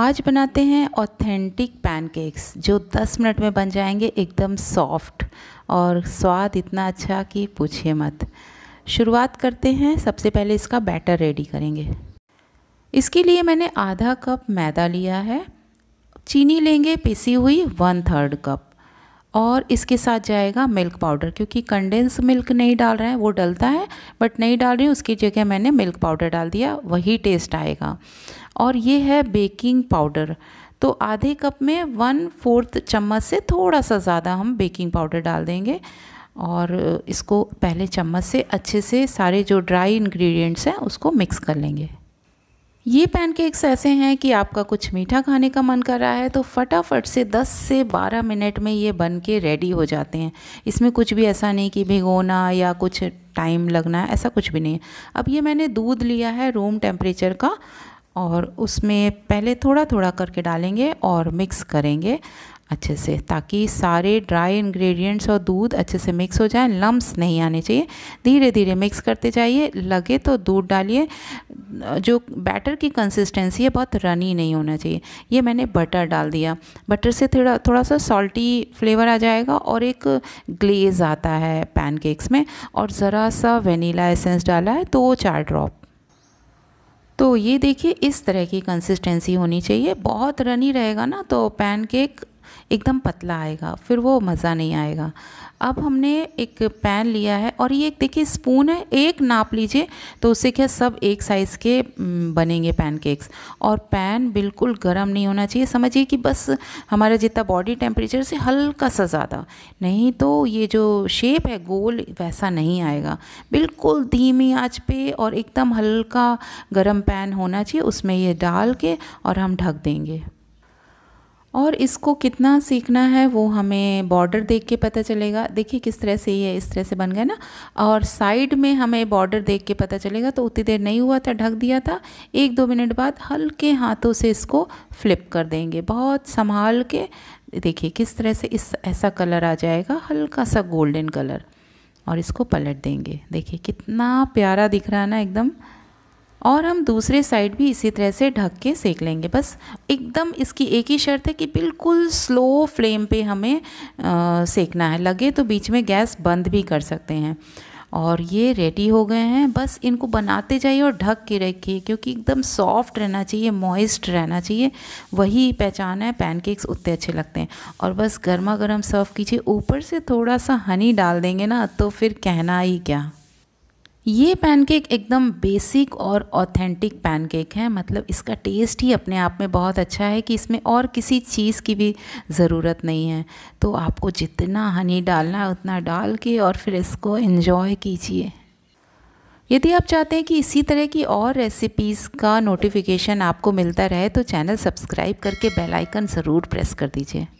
आज बनाते हैं ऑथेंटिक पैनकेक्स जो 10 मिनट में बन जाएंगे एकदम सॉफ्ट और स्वाद इतना अच्छा कि पूछिए मत शुरुआत करते हैं सबसे पहले इसका बैटर रेडी करेंगे इसके लिए मैंने आधा कप मैदा लिया है चीनी लेंगे पिसी हुई वन थर्ड कप और इसके साथ जाएगा मिल्क पाउडर क्योंकि कंडेंस मिल्क नहीं डाल रहे हैं वो डलता है बट नहीं डाल रही उसकी जगह मैंने मिल्क पाउडर डाल दिया वही टेस्ट आएगा और ये है बेकिंग पाउडर तो आधे कप में वन फोर्थ चम्मच से थोड़ा सा ज़्यादा हम बेकिंग पाउडर डाल देंगे और इसको पहले चम्मच से अच्छे से सारे जो ड्राई इन्ग्रीडियंट्स हैं उसको मिक्स कर लेंगे ये पैनकेक्स ऐसे हैं कि आपका कुछ मीठा खाने का मन कर रहा है तो फटाफट से 10 से 12 मिनट में ये बन के रेडी हो जाते हैं इसमें कुछ भी ऐसा नहीं कि भिगोना या कुछ टाइम लगना ऐसा कुछ भी नहीं है अब ये मैंने दूध लिया है रूम टेम्परेचर का और उसमें पहले थोड़ा थोड़ा करके डालेंगे और मिक्स करेंगे अच्छे से ताकि सारे ड्राई इंग्रेडिएंट्स और दूध अच्छे से मिक्स हो जाए लम्ब्स नहीं आने चाहिए धीरे धीरे मिक्स करते जाइए लगे तो दूध डालिए जो बैटर की कंसिस्टेंसी है बहुत रनी नहीं होना चाहिए ये मैंने बटर डाल दिया बटर से थोड़ा थोड़ा सा सॉल्टी फ्लेवर आ जाएगा और एक ग्लेज आता है पैनकेक्स में और ज़रा सा वनीला एसेंस डाला है दो तो चार ड्रॉप तो ये देखिए इस तरह की कंसिस्टेंसी होनी चाहिए बहुत रनी रहेगा ना तो पैनकेक एकदम पतला आएगा फिर वो मज़ा नहीं आएगा अब हमने एक पैन लिया है और ये एक देखिए स्पून है एक नाप लीजिए तो उससे क्या सब एक साइज़ के बनेंगे पैनकेक्स और पैन बिल्कुल गर्म नहीं होना चाहिए समझिए कि बस हमारा जितना बॉडी टेम्परेचर से हल्का सा ज़्यादा नहीं तो ये जो शेप है गोल वैसा नहीं आएगा बिल्कुल धीमी आँच पे और एकदम हल्का गर्म पैन होना चाहिए उसमें ये डाल के और हम ढक देंगे और इसको कितना सीखना है वो हमें बॉर्डर देख के पता चलेगा देखिए किस तरह से ये इस तरह से बन गया ना और साइड में हमें बॉर्डर देख के पता चलेगा तो उतनी देर नहीं हुआ था ढक दिया था एक दो मिनट बाद हल्के हाथों से इसको फ्लिप कर देंगे बहुत संभाल के देखिए किस तरह से इस ऐसा कलर आ जाएगा हल्का सा गोल्डन कलर और इसको पलट देंगे देखिए कितना प्यारा दिख रहा है ना एकदम और हम दूसरे साइड भी इसी तरह से ढक के सेक लेंगे बस एकदम इसकी एक ही शर्त है कि बिल्कुल स्लो फ्लेम पे हमें आ, सेकना है लगे तो बीच में गैस बंद भी कर सकते हैं और ये रेडी हो गए हैं बस इनको बनाते जाइए और ढक के रखिए क्योंकि एकदम सॉफ्ट रहना चाहिए मॉइस्ट रहना चाहिए वही पहचान है पैनकेक्स उतने अच्छे लगते हैं और बस गर्मा गर्म सर्व कीजिए ऊपर से थोड़ा सा हनी डाल देंगे ना तो फिर कहना ही क्या ये पैनकेक एकदम बेसिक और ऑथेंटिक पैनकेक है मतलब इसका टेस्ट ही अपने आप में बहुत अच्छा है कि इसमें और किसी चीज़ की भी ज़रूरत नहीं है तो आपको जितना हनी डालना है उतना डाल के और फिर इसको इन्जॉय कीजिए यदि आप चाहते हैं कि इसी तरह की और रेसिपीज़ का नोटिफिकेशन आपको मिलता रहे तो चैनल सब्सक्राइब करके बेल आइकन ज़रूर प्रेस कर दीजिए